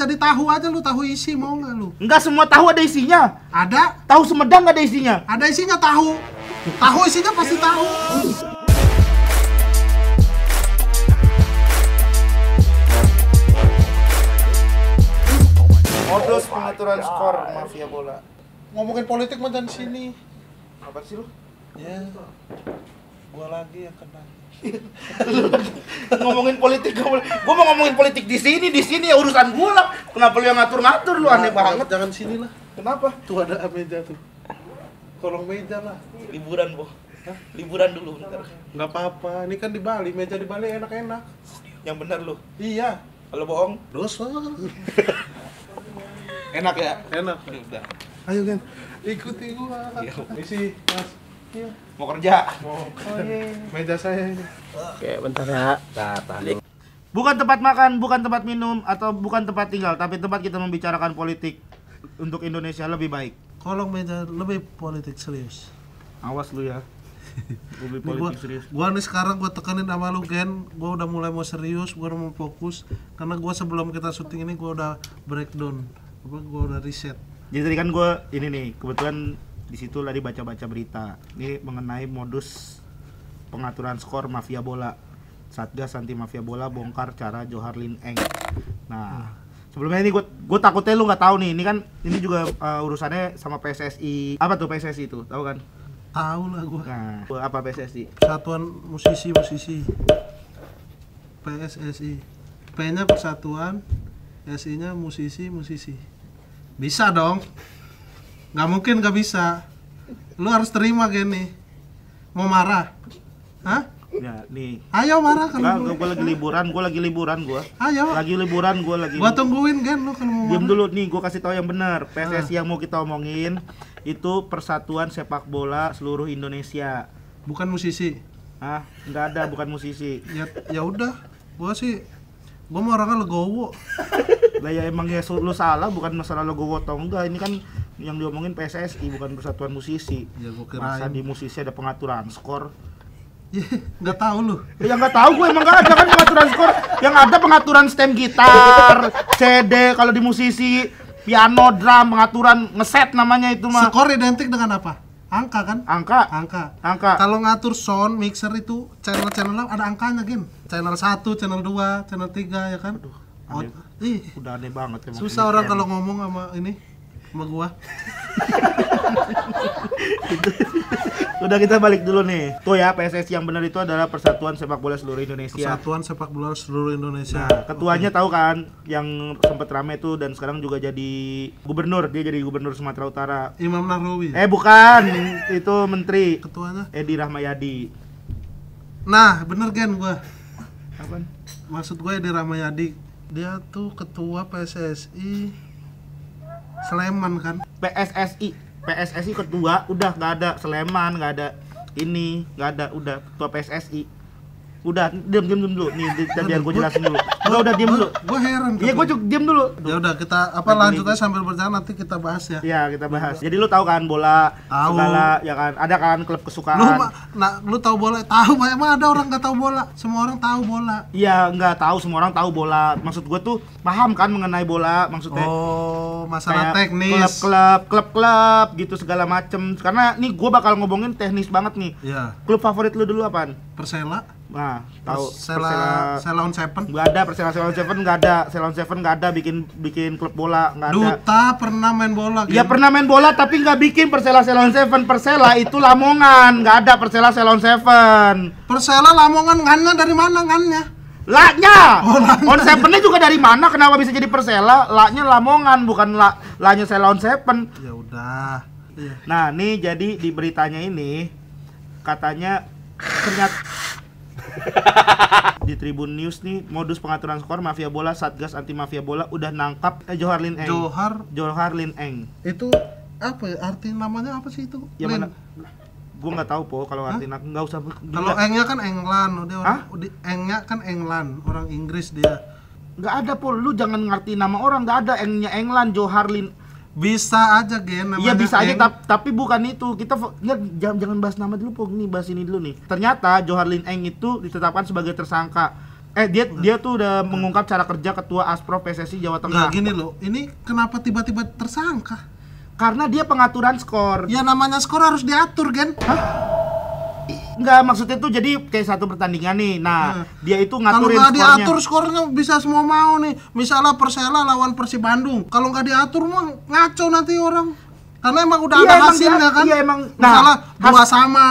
jadi tahu aja lu tahu isi mau nggak lu nggak semua tahu ada isinya ada tahu semedang nggak ada isinya ada isinya tahu tahu isinya pasti tahu Modus pengaturan skor mafia bola. Ngomongin politik macam sini. Apa sih lu? Ya. Gua lagi yang kena ngomongin politik gue mau ngomongin politik di sini di sini ya urusan gue lah kenapa lu yang ngatur ngatur lu aneh banget jangan sini lah kenapa tuh ada meja tuh tolong meja lah liburan boh liburan dulu bentar nggak apa-apa ini kan di Bali meja di Bali enak-enak yang benar lu iya kalau bohong dosa enak ya enak udah ayo kan ikuti gua iya, isi mas Iya. Mau kerja. Mau. Oh, iya, iya. Meja saya ini. Oke, bentar ya. Tahan. Bukan tempat makan, bukan tempat minum, atau bukan tempat tinggal, tapi tempat kita membicarakan politik untuk Indonesia lebih baik. Kolong meja lebih politik serius. Awas lu ya. Lebih politik gua, serius. Gua nih sekarang gua tekanin sama lu Gen, gua udah mulai mau serius, gua udah mau fokus karena gua sebelum kita syuting ini gua udah breakdown. Apa gua udah reset. Jadi tadi kan gua ini nih, kebetulan di situ tadi baca-baca berita ini mengenai modus pengaturan skor mafia bola Satgas anti mafia bola bongkar cara Johar Lin Eng. Nah, hmm. sebelumnya ini gue gue takutnya lu nggak tahu nih. Ini kan ini juga uh, urusannya sama PSSI. Apa tuh PSSI itu? Tahu kan? Tahu lah gue. Nah, apa PSSI? Satuan musisi-musisi. PSSI. P-nya persatuan, SI-nya musisi-musisi. Bisa dong nggak mungkin nggak bisa lu harus terima gini mau marah hah Ya, nih. Ayo marah kan gue gua lagi liburan, gue lagi liburan gue Ayo. Lagi liburan gue lagi. gue tungguin kan lu kalau mau. Diam dulu nih, gue kasih tau yang benar. Ah. PSSI yang mau kita omongin itu Persatuan Sepak Bola seluruh Indonesia. Bukan musisi. Ah, nggak ada bukan musisi. Ya ya udah, gue sih gue mau orangnya legowo. lah ya emang ya lu salah bukan masalah legowo atau enggak, ini kan yang diomongin PSSI bukan Persatuan Musisi. Ya, Masa di musisi ada pengaturan skor? Gak tau lu. Eh, ya gak tau. gue emang gak ada kan pengaturan skor. Yang ada pengaturan stem gitar, CD kalau di musisi, piano, drum, pengaturan ngeset namanya itu mah. Skor identik dengan apa? Angka kan? Angka. Angka. Angka. Kalau ngatur sound mixer itu channel-channel ada angkanya, gim? Channel 1, channel 2, channel 3 ya kan? Aduh. Aneh. Ih. Udah aneh banget emang. Susah orang kalau ngomong sama ini sama gua. Udah kita balik dulu nih. Tuh ya PSSI yang benar itu adalah Persatuan Sepak Bola Seluruh Indonesia. Persatuan Sepak Bola Seluruh Indonesia. Nah, ketuanya okay. tahu kan yang sempet rame tuh dan sekarang juga jadi gubernur. Dia jadi gubernur Sumatera Utara. Imam Nahrawi. Eh bukan, itu menteri. Ketuanya Edi Rahmayadi. Nah, bener kan gua. Apaan? Maksud gue Edi Rahmayadi. Dia tuh ketua PSSI Sleman kan PSSI PSSI kedua udah nggak ada Sleman nggak ada ini nggak ada udah ketua PSSI udah diam diam dulu nih dan biar gue jelasin dulu gue udah diam dulu gue heran iya gue cukup diam dulu ya udah kita apa lanjut aja sambil berjalan nanti kita bahas ya iya kita bahas jadi lu tahu kan bola tahu. segala ya kan ada kan klub kesukaan lu nah lu tahu bola tahu emang ada orang nggak tahu bola semua orang tahu bola iya nggak tahu semua orang tahu bola maksud gue tuh paham kan mengenai bola maksudnya oh masalah teknis klub klub klub klub gitu segala macem karena nih gue bakal ngomongin teknis banget nih Iya. klub favorit lu dulu apaan Persela Nah, tahu Sela Sela Seven? Enggak ada Persela Sela Seven enggak ada. Sela Seven enggak ada bikin bikin klub bola enggak ada. Duta pernah main bola. Iya, pernah main bola tapi enggak bikin Persela Sela Seven. Persela itu Lamongan, enggak ada Persela Sela Seven. Persela Lamongan ngannya dari mana ngannya? Laknya. Oh, on Sevennya juga dari mana? Kenapa bisa jadi Persela? Laknya Lamongan bukan la Laknya Sela Seven. Ya udah. Iya. Nah, nih jadi di beritanya ini katanya ternyata di Tribun News nih modus pengaturan skor mafia bola Satgas anti mafia bola udah nangkap eh, Johar Lin Eng. Johar Johar Lin Eng. Itu apa ya? arti namanya apa sih itu? Ya Lin. mana? Gue nggak tahu po kalau arti nggak usah. Kalau Engnya kan England, dia orang, Engnya kan England, orang Inggris dia. Nggak ada po, lu jangan ngerti nama orang, nggak ada Engnya England, Johar Lin bisa aja gen iya bisa aja tapi bukan itu kita nggak jangan, jangan bahas nama dulu pok nih bahas ini dulu nih ternyata Johar Lin Eng itu ditetapkan sebagai tersangka eh dia Enggak. dia tuh udah mengungkap cara kerja ketua Aspro PSSI Jawa Tengah Nggak, gini loh ini kenapa tiba-tiba tersangka karena dia pengaturan skor ya namanya skor harus diatur gen Hah? Enggak maksudnya tuh jadi kayak satu pertandingan nih. Nah, hmm. dia itu ngaturin Kalau nggak diatur skornya bisa semua mau nih. Misalnya Persela lawan Persib Bandung. Kalau nggak diatur mah ngaco nanti orang karena emang udah iya, ada hasilnya dia, kan iya, emang nah, misalnya has, dua sama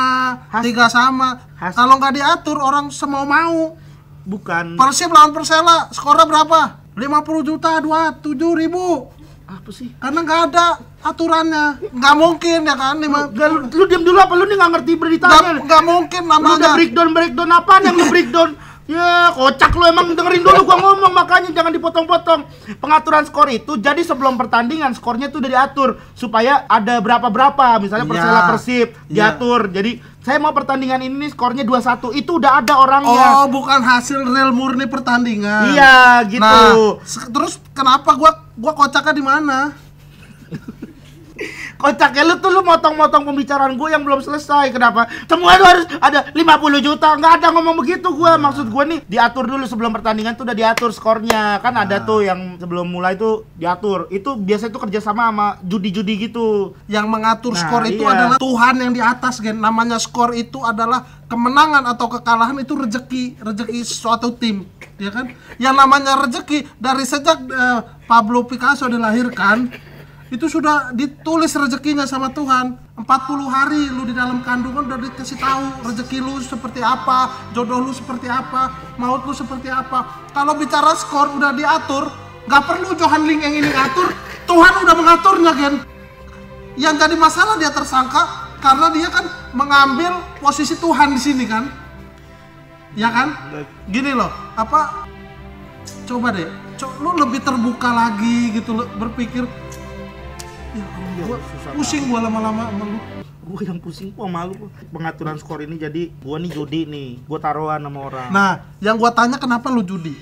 has, tiga sama kalau nggak diatur orang semua mau bukan persib lawan persela skornya berapa 50 juta dua tujuh ribu apa sih? Karena nggak ada aturannya, nggak mungkin ya kan? Lu, lu, lu diam dulu apa lu nih nggak ngerti beritanya? Nggak mungkin namanya. Lu udah breakdown breakdown apa yang lu breakdown? Ya, kocak lu emang dengerin dulu gua ngomong makanya jangan dipotong-potong. Pengaturan skor itu jadi sebelum pertandingan skornya itu udah diatur supaya ada berapa-berapa. Misalnya iya. Persela ya. Persib iya. diatur. Jadi saya mau pertandingan ini skornya 2-1 itu udah ada orangnya. Oh, bukan hasil real murni pertandingan. Iya, gitu. Nah, terus kenapa gua gua kocaknya di mana kocaknya lu tuh lu motong-motong pembicaraan gue yang belum selesai kenapa semua lu harus ada 50 juta Gak ada ngomong begitu gue iya. maksud gue nih diatur dulu sebelum pertandingan tuh udah diatur skornya kan ada iya. tuh yang sebelum mulai tuh diatur itu biasa itu kerjasama sama judi-judi gitu yang mengatur nah, skor iya. itu adalah Tuhan yang di atas gen namanya skor itu adalah kemenangan atau kekalahan itu rezeki rezeki suatu tim ya kan yang namanya rezeki dari sejak uh, Pablo Picasso dilahirkan itu sudah ditulis rezekinya sama Tuhan 40 hari lu di dalam kandungan udah dikasih tahu rezeki lu seperti apa jodoh lu seperti apa maut lu seperti apa kalau bicara skor udah diatur nggak perlu Johan Ling yang ini ngatur Tuhan udah mengaturnya Gen yang jadi masalah dia tersangka karena dia kan mengambil posisi Tuhan di sini kan ya kan gini loh apa coba deh lu lebih terbuka lagi gitu loh berpikir ya pusing gua lama-lama sama lu gue yang pusing gua malu pengaturan skor ini jadi gue nih judi nih gue taruhan sama orang nah yang gue tanya kenapa lu judi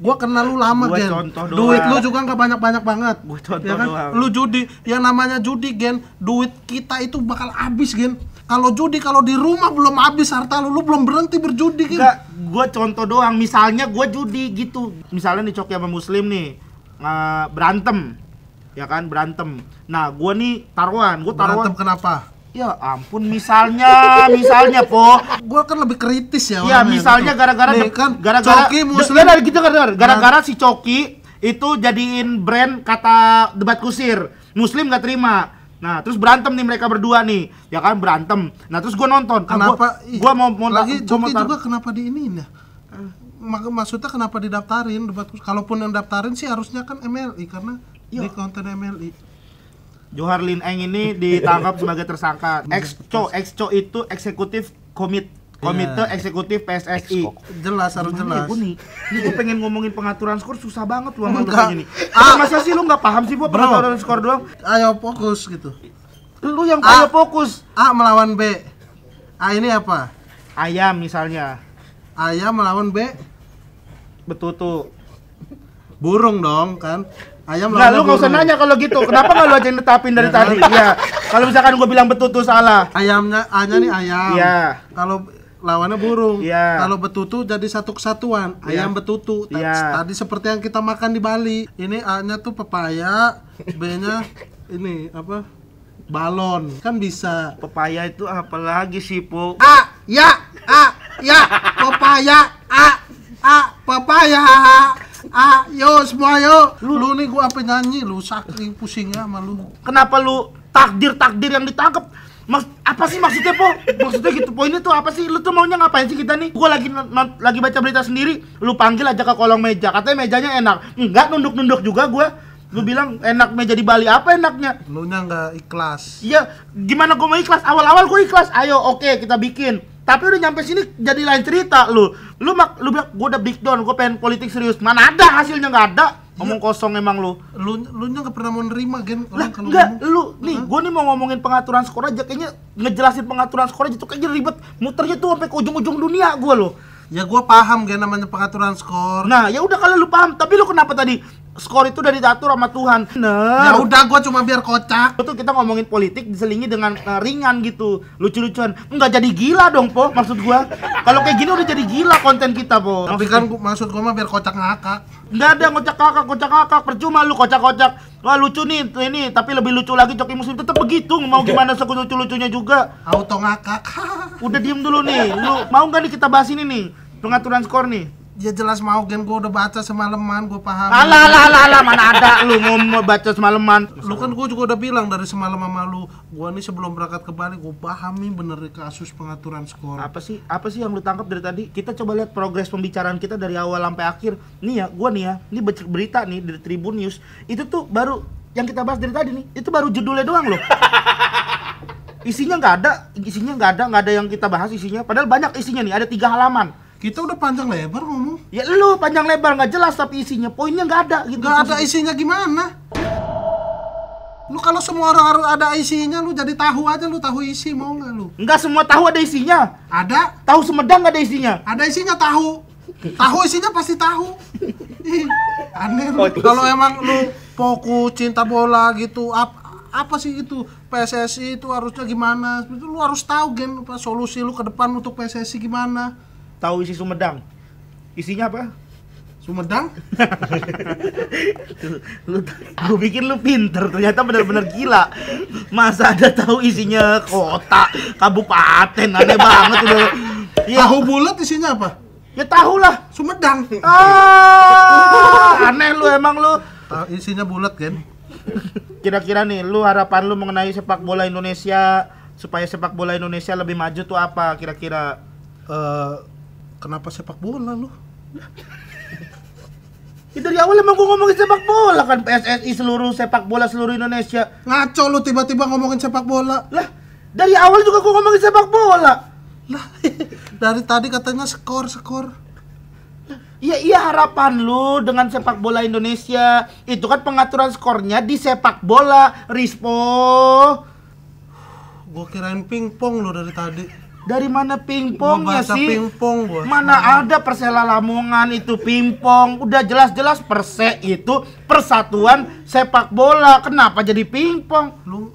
gua kenal lu lama gua gen contoh duit lu juga nggak banyak banyak banget gua contoh ya kan? doang lu judi yang namanya judi gen duit kita itu bakal habis gen kalau judi kalau di rumah belum habis harta lu lu belum berhenti berjudi gen Enggak, gua contoh doang misalnya gua judi gitu misalnya nih coki sama muslim nih uh, berantem ya kan berantem nah gue nih taruhan gue taruhan berantem kenapa Ya ampun misalnya, misalnya po. Gua kan lebih kritis ya. iya misalnya gitu. gara-gara kan gara-gara Coki Muslim. Iya, dari gara gitu nah. gara-gara si Coki itu jadiin brand kata debat kusir. Muslim nggak terima. Nah, terus berantem nih mereka berdua nih. Ya kan berantem. Nah, terus gue nonton. Kan kenapa? Gua, gua mau mau lagi gua mau juga kenapa di ini ya? Eh. Maksudnya kenapa didaftarin debat kusir? Kalaupun yang daftarin sih harusnya kan MLI karena ini iya. konten MLI. Johar Lin Eng ini ditangkap sebagai tersangka. Hmm. Exco, Exco itu eksekutif komit Komite yeah. Eksekutif PSSI. Jelas harus ya, jelas. Gue nih, ini gue pengen ngomongin pengaturan skor susah banget lu sama ini. Ah. Masa sih lu nggak paham sih buat pengaturan skor doang? Ayo fokus gitu. Lu yang ayo fokus. A melawan B. A ini apa? Ayam misalnya. Ayam melawan B. Betutu. Burung dong kan. Ayam lu nggak usah nanya kalau gitu. Kenapa nggak lu aja yang netapin dari iya. tadi? Iya. Kalau misalkan gue bilang betutu salah. Ayamnya, hanya nih ayam. Iya. Kalau lawannya burung. Iya. Kalau betutu jadi satu kesatuan. Iya. Ayam ya. betutu. T iya. Tadi seperti yang kita makan di Bali. Ini A-nya tuh pepaya, B-nya ini apa? Balon. Kan bisa. Pepaya itu apalagi lagi sih, Po? A, ya, A, ya, pepaya, A, A, pepaya. Ayo ah, semua ayo. Lu, lu nih gua apa nyanyi lu sakit pusingnya sama lu. Kenapa lu takdir-takdir yang ditangkap? Mas, apa sih maksudnya po? Maksudnya gitu po ini tuh apa sih? Lu tuh maunya ngapain sih kita nih? Gua lagi lagi baca berita sendiri, lu panggil aja ke kolong meja, katanya mejanya enak. Enggak nunduk-nunduk juga gua. Lu bilang enak meja di Bali, apa enaknya? Lu nya nggak ikhlas. Iya, gimana gua mau ikhlas? Awal-awal gua ikhlas. Ayo, oke okay, kita bikin tapi udah nyampe sini jadi lain cerita lu lu mak lu bilang gue udah big down gue pengen politik serius mana ada hasilnya nggak ada ngomong iya. kosong emang lu lu lu nya nggak pernah mau nerima gen lah enggak lu nih uh -huh. gue nih mau ngomongin pengaturan skor aja kayaknya ngejelasin pengaturan skor aja tuh kayaknya ribet muternya tuh sampai ke ujung-ujung dunia gue lo ya gue paham gen namanya pengaturan skor nah ya udah kalau lu paham tapi lu kenapa tadi skor itu udah diatur sama Tuhan. Nah, Ya udah gue cuma biar kocak. Itu kita ngomongin politik diselingi dengan uh, ringan gitu, lucu-lucuan. Enggak jadi gila dong, Po. Maksud gue, kalau kayak gini udah jadi gila konten kita, Po. Tapi kan gua, maksud gue mah biar kocak ngakak. Enggak ada kocak ngakak, kocak ngakak. Percuma lu kocak-kocak Wah lucu nih ini, tapi lebih lucu lagi coki muslim tetap begitu. Mau iya. gimana sekut lucu lucunya juga. Auto ngakak. Udah diem dulu nih. Lu mau nggak nih kita bahas ini nih pengaturan skor nih? Ya jelas mau gen gue udah baca semalaman, gue paham. Alah alah alah alah mana ada lu ngomong baca semalaman. Lu kan gue juga udah bilang dari semalam sama lu, gue nih sebelum berangkat ke Bali gue pahami bener kasus pengaturan skor. Apa sih apa sih yang lu tangkap dari tadi? Kita coba lihat progres pembicaraan kita dari awal sampai akhir. Nih ya, gue nih ya, ini berita nih dari Tribun News. Itu tuh baru yang kita bahas dari tadi nih, itu baru judulnya doang loh. isinya nggak ada isinya nggak ada nggak ada yang kita bahas isinya padahal banyak isinya nih ada tiga halaman kita udah panjang lebar ngomong. Ya lu panjang lebar nggak jelas tapi isinya poinnya nggak ada gitu. Nggak ada isinya gimana? Lu kalau semua orang ada isinya, lu jadi tahu aja lu tahu isi mau nggak lu? Nggak semua tahu ada isinya. Ada. Tahu Semedang nggak ada isinya? Ada isinya tahu. Tahu isinya pasti tahu. Aneh lu. Kalau emang lu fokus cinta bola gitu, apa, apa sih itu PSSI itu harusnya gimana? Itu lu harus tahu game gen solusi lu ke depan untuk PSSI gimana tahu isi Sumedang. Isinya apa? Sumedang? lu, gue pikir lu pinter, ternyata bener-bener gila. Masa ada tahu isinya kota, kabupaten, aneh banget udah. Ya. Tahu bulat isinya apa? Ya tahu lah, Sumedang. Ah, aneh lu emang lu. Tahu isinya bulat kan? Kira-kira nih, lu harapan lu mengenai sepak bola Indonesia supaya sepak bola Indonesia lebih maju tuh apa kira-kira? Eh, kenapa sepak bola lu? Itu dari awal emang gue ngomongin sepak bola kan PSSI seluruh sepak bola seluruh Indonesia. Ngaco lu tiba-tiba ngomongin sepak bola. Lah, dari awal juga gue ngomongin sepak bola. Lah, dari tadi katanya skor skor. Iya iya harapan lu dengan sepak bola Indonesia itu kan pengaturan skornya di sepak bola Rispo. Gue kirain pingpong lo dari tadi. Dari mana pingpongnya sih? Pingpong, bos. Mana nah. ada Persela Lamongan itu pingpong. Udah jelas-jelas Perse itu persatuan sepak bola. Kenapa jadi pingpong? Lu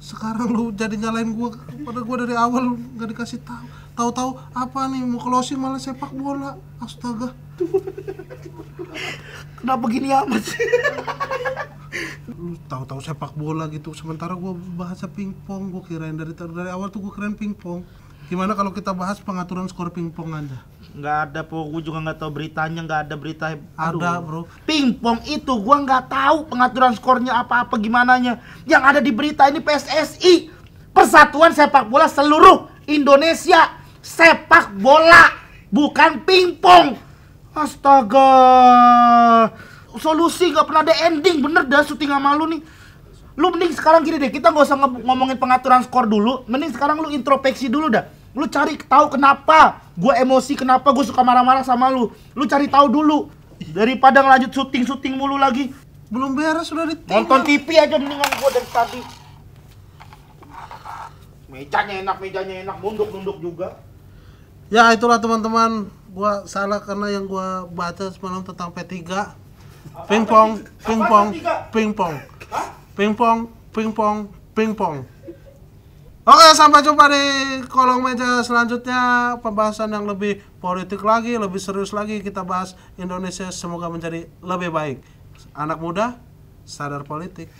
sekarang lu jadi nyalain gua pada gua dari awal lu nggak dikasih tahu tahu-tahu apa nih mau closing malah sepak bola astaga kenapa gini amat sih lu tahu-tahu sepak bola gitu sementara gue bahasa pingpong gue kirain dari dari awal tuh gue keren pingpong gimana kalau kita bahas pengaturan skor pingpong aja nggak ada po gue juga nggak tahu beritanya nggak ada berita Aduh. ada bro pingpong itu gue nggak tahu pengaturan skornya apa apa gimana nya yang ada di berita ini PSSI Persatuan Sepak Bola Seluruh Indonesia sepak bola bukan pingpong astaga solusi gak pernah ada ending bener dah syuting sama lu nih lu mending sekarang gini deh kita nggak usah ngomongin pengaturan skor dulu mending sekarang lu introspeksi dulu dah lu cari tahu kenapa gue emosi kenapa gue suka marah-marah sama lu lu cari tahu dulu daripada ngelanjut syuting syuting mulu lagi belum beres sudah ditinggal nonton TV aja mendingan gue dari tadi mejanya enak mejanya enak munduk munduk juga ya itulah teman-teman gue salah karena yang gue baca semalam tentang P3 pingpong, pingpong, pingpong, pingpong, pingpong, pingpong. Oke, sampai jumpa di kolong meja selanjutnya pembahasan yang lebih politik lagi, lebih serius lagi kita bahas Indonesia semoga menjadi lebih baik. Anak muda sadar politik.